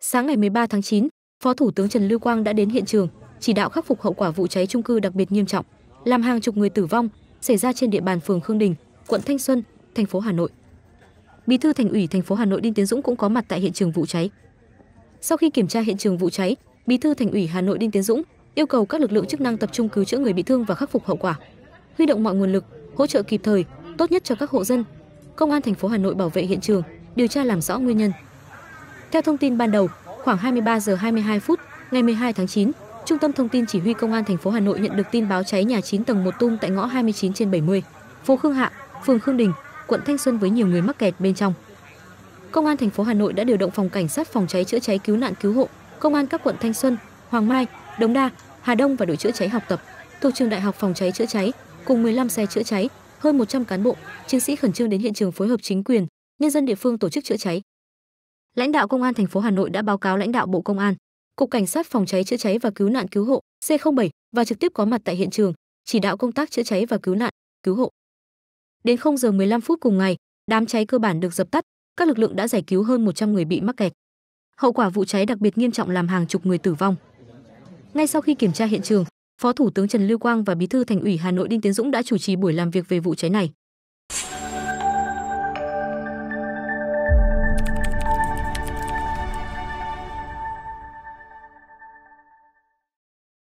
Sáng ngày 13 tháng 9, Phó Thủ tướng Trần Lưu Quang đã đến hiện trường, chỉ đạo khắc phục hậu quả vụ cháy trung cư đặc biệt nghiêm trọng, làm hàng chục người tử vong, xảy ra trên địa bàn phường Khương Đình, quận Thanh Xuân, thành phố Hà Nội. Bí thư Thành ủy thành phố Hà Nội Đinh Tiến Dũng cũng có mặt tại hiện trường vụ cháy. Sau khi kiểm tra hiện trường vụ cháy, Bí thư Thành ủy Hà Nội Đinh Tiến Dũng yêu cầu các lực lượng chức năng tập trung cứu chữa người bị thương và khắc phục hậu quả, huy động mọi nguồn lực, hỗ trợ kịp thời, tốt nhất cho các hộ dân. Công an thành phố Hà Nội bảo vệ hiện trường, điều tra làm rõ nguyên nhân. Theo thông tin ban đầu, khoảng 23 giờ 22 phút ngày 12 tháng 9, Trung tâm Thông tin Chỉ huy Công an thành phố Hà Nội nhận được tin báo cháy nhà 9 tầng một tung tại ngõ 29 trên 70, phố Khương Hạ, phường Khương Đình, quận Thanh Xuân với nhiều người mắc kẹt bên trong. Công an thành phố Hà Nội đã điều động phòng cảnh sát phòng cháy chữa cháy cứu nạn cứu hộ, công an các quận Thanh Xuân, Hoàng Mai, Đống Đa, Hà Đông và đội chữa cháy học tập thuộc trường Đại học phòng cháy chữa cháy cùng 15 xe chữa cháy, hơn 100 cán bộ, chiến sĩ khẩn trương đến hiện trường phối hợp chính quyền, nhân dân địa phương tổ chức chữa cháy lãnh đạo công an thành phố Hà Nội đã báo cáo lãnh đạo Bộ Công an, Cục Cảnh sát phòng cháy chữa cháy và cứu nạn cứu hộ C07 và trực tiếp có mặt tại hiện trường, chỉ đạo công tác chữa cháy và cứu nạn, cứu hộ. Đến 0 giờ 15 phút cùng ngày, đám cháy cơ bản được dập tắt, các lực lượng đã giải cứu hơn 100 người bị mắc kẹt. Hậu quả vụ cháy đặc biệt nghiêm trọng làm hàng chục người tử vong. Ngay sau khi kiểm tra hiện trường, Phó Thủ tướng Trần Lưu Quang và Bí thư Thành ủy Hà Nội Đinh Tiến Dũng đã chủ trì buổi làm việc về vụ cháy này.